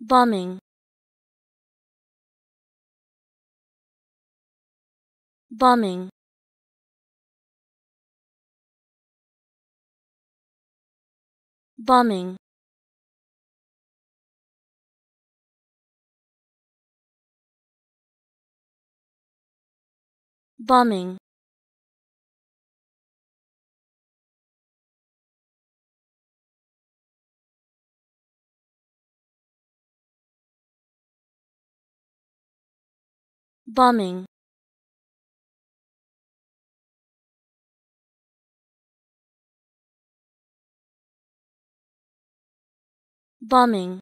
bombing bombing bombing bombing Bombing Bombing